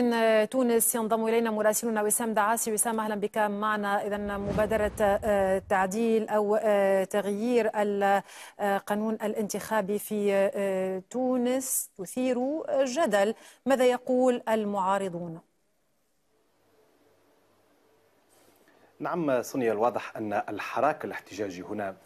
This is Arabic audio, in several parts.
من تونس ينضم الينا مراسلنا وسام دعاسي وسام اهلا بك معنا اذا مبادره آه، تعديل او آه، تغيير القانون آه، الانتخابي في تونس تثير جدل ماذا يقول المعارضون؟ نعم صنيا الواضح ان الحراك الاحتجاجي هنا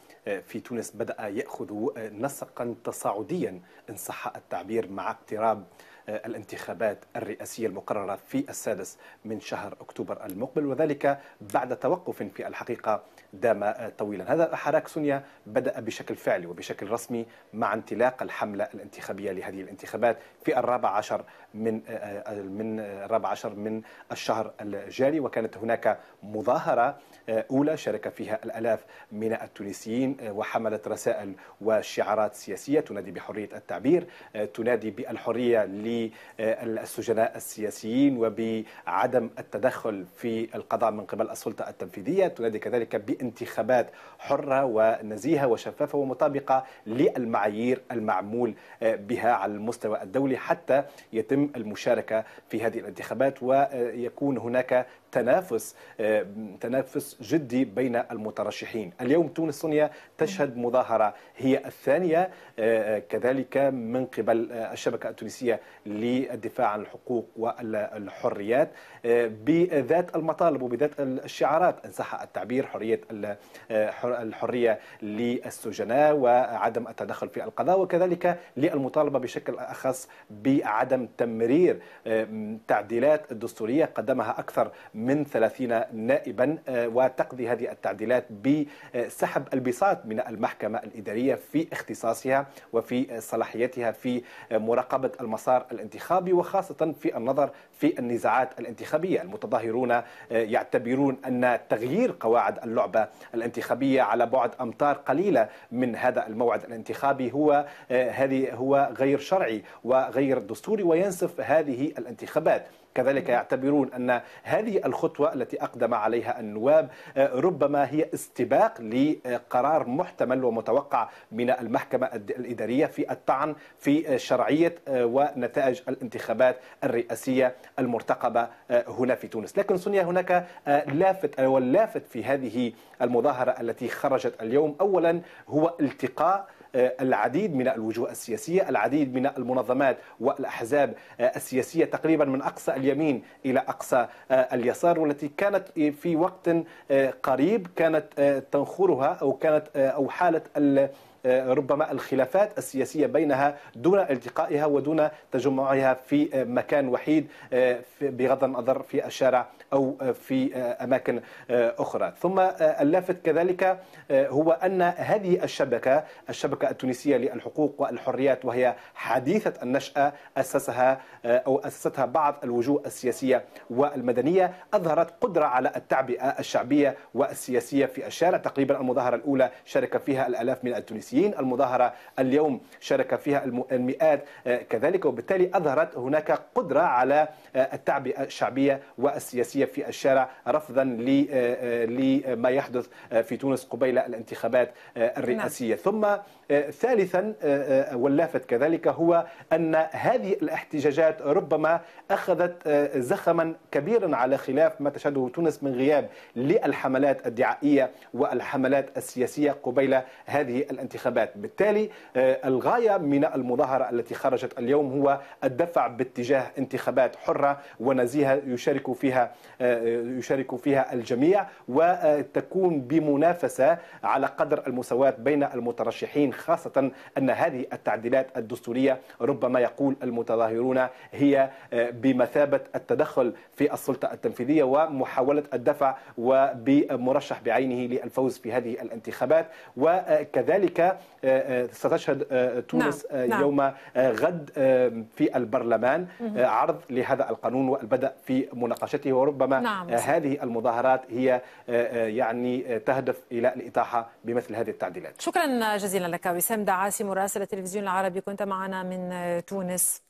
في تونس بدأ يأخذ نسقا تصاعديا إن صح التعبير مع اقتراب آه، الانتخابات الرئاسية المقررة في السادس من شهر أكتوبر المقبل وذلك بعد توقف في الحقيقة دام آه، طويلا هذا الحراك سونيا بدأ بشكل فعلي وبشكل رسمي مع انطلاق الحملة الانتخابية لهذه الانتخابات في الرابع عشر من آه، من الرابع عشر من الشهر الجاري وكانت هناك مظاهرة أولى شارك فيها الألاف من التونسيين وحملت رسائل وشعارات سياسية تنادي بحرية التعبير تنادي بالحرية لي بالسجناء السياسيين وبعدم التدخل في القضاء من قبل السلطة التنفيذية تنادي كذلك بانتخابات حرة ونزيهة وشفافة ومطابقة للمعايير المعمول بها على المستوى الدولي حتى يتم المشاركة في هذه الانتخابات ويكون هناك تنافس آه، تنافس جدي بين المترشحين اليوم تونس سونيا تشهد مظاهرة هي الثانية آه، كذلك من قبل آه، الشبكة التونسية للدفاع عن الحقوق والحريات بذات المطالب وبذات الشعارات إن صح التعبير حرية الحرية للسجناء وعدم التدخل في القضاء وكذلك للمطالبة بشكل أخص بعدم تمرير تعديلات الدستورية قدمها أكثر من 30 نائبا آه، وتقضي هذه التعديلات بسحب البساط من المحكمة الإدارية في اختصاصها وفي صلاحيتها في مراقبة المسار الانتخابي وخاصة في النظر في النزاعات الانتخابية المتظاهرون آه، يعتبرون أن تغيير قواعد اللعبة الانتخابية على بعد أمتار قليلة من هذا الموعد الانتخابي هو آه، هذه هو غير شرعي وغير دستوري وينسف هذه الانتخابات كذلك يعتبرون أن هذه الخطوة التي أقدم عليها النواب آه، ربما هي استباق لقرار محتمل ومتوقع من المحكمة الإدارية في الطعن في آه، شرعية آه، ونتائج الانتخابات الرئاسية المرتقبة هنا في تونس لكن سونيا هناك لافت واللافت في هذه المظاهرة التي خرجت اليوم أولا هو التقاء آه، العديد من الوجوه السياسية العديد من المنظمات والأحزاب آه، السياسية تقريبا من أقصى اليمين إلى أقصى آه، اليسار والتي كانت في وقت قريب كانت تنخرها أو كانت أو حالة آه، ربما الخلافات السياسية بينها دون التقائها ودون تجمعها في آه، مكان وحيد آه، بغض النظر في الشارع أو في أماكن أخرى ثم اللافت كذلك هو أن هذه الشبكة الشبكة التونسية للحقوق والحريات وهي حديثة النشأة أسسها أو أسستها بعض الوجوه السياسية والمدنية أظهرت قدرة على التعبئة الشعبية والسياسية في الشارع تقريبا المظاهرة الأولى شارك فيها الآلاف من التونسيين السياسيين المظاهرة اليوم شارك فيها المئات آه، كذلك وبالتالي أظهرت هناك قدرة على آه، التعبئة الشعبية والسياسية في الشارع رفضا آه، لما يحدث في تونس قبيل الانتخابات نعم. الرئاسية ثم ثالثا واللافت كذلك هو أن هذه الاحتجاجات ربما أخذت زخما كبيرا على خلاف ما تشهده تونس من غياب للحملات الدعائية والحملات السياسية قبيل هذه الانتخابات الانتخابات بالتالي آه، الغاية من المظاهرة التي خرجت اليوم هو الدفع باتجاه انتخابات حرة ونزيهة يشارك فيها آه، آه، يشارك فيها الجميع وتكون بمنافسة على قدر المساواة بين المترشحين خاصة أن هذه التعديلات الدستورية ربما يقول المتظاهرون هي بمثابة التدخل في السلطة التنفيذية ومحاولة الدفع وبمرشح بعينه للفوز في هذه الانتخابات وكذلك ستشهد آه، آه، تونس نعم. آه، نعم. يوم غد في البرلمان عرض لهذا القانون والبدء في مناقشته وربما نعم. هذه المظاهرات هي يعني تهدف الى الاتاحه بمثل هذه التعديلات شكرا جزيلا لك وسام دعاسي مراسل التلفزيون العربي كنت معنا من تونس